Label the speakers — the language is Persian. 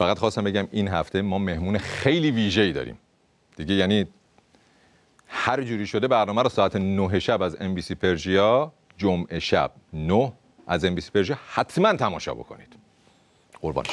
Speaker 1: فقط خواستم بگم این هفته ما مهمون خیلی ویژه‌ای داریم دیگه یعنی هر جوری شده برنامه رو ساعت 9 شب از ام بی سی پرژیا جمعه شب 9 از ام بی سی پرژیا حتما تماشا بکنید قربان